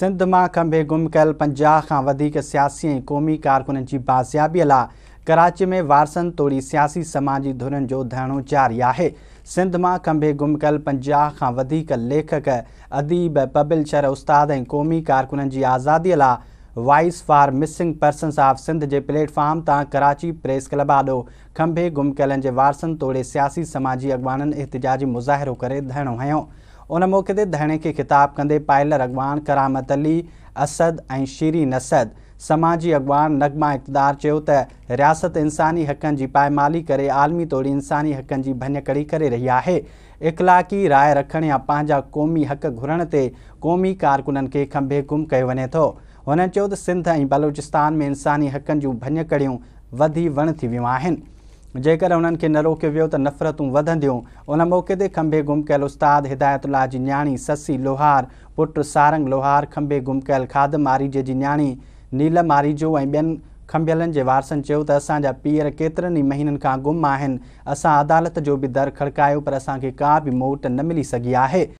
सिंध मां खंबे गुम कयल पंजाह खां वधीक सियासी ऐं क़ौमी कारकुननि जी बाज़ियाबीअ लाइ कराची में वारसनि तोड़ी सियासी समाजी धुरनि जो धरणो जारी आहे सिंध मां खंबे गुमकयलु पंजाह खां वधीक लेखक अदीब पबिल शर उस्ताद ऐं क़ौमी कारकुननि जी आज़ादीअ लाइ voice for missing persons of Sindh जे प्लेटफॉर्म तां कराची प्रेस क्लब आॾो खंबे गुमकियलनि जे वारसनि तोड़े सियासी समाजी अॻवाननि इहतिजाजी मुज़ाहिरो करे धरणो होयो उन मौक़े ते धरणे खे ख़िताबु कंदे पायलर अॻवान करामत अली असद ऐं शरी नसद समाजी अॻवान नगमा इक़्तदार चयो त रियासत इंसानी हक़नि जी पायमाली करे आलमी तौरी इंसानी हक़नि जी भञकड़ी करे रही आहे इख़लाक़ी राय रखणु या पंहिंजा क़ौमी हक़ घुरण ते क़ौमी कारकुननि खे खंभे गुम कयो वञे थो हुननि चयो त सिंध ऐं बलोचिस्तान में इंसानी हक़नि जूं भञकड़ियूं वधी वण थी वियूं आहिनि जेकर उन्हनि खे न रोकियो वियो त नफ़रतूं वधंदियूं उन मौक़े ते खंबे गुम कयल उस्ताद हिदायत्ला जी नियाणी ससी लोहार पुटु सारंग लोहार खंबे गुम कयल खाद मारिज जी नियाणी नील मारिजो ऐं ॿियनि खंबियलनि जे वारसनि चयो त असांजा पीर केतिरनि ई महीननि खां गुम आहिनि असां अदालत जो बि दर खड़कायो पर असांखे का बि मोट न मिली सघी आहे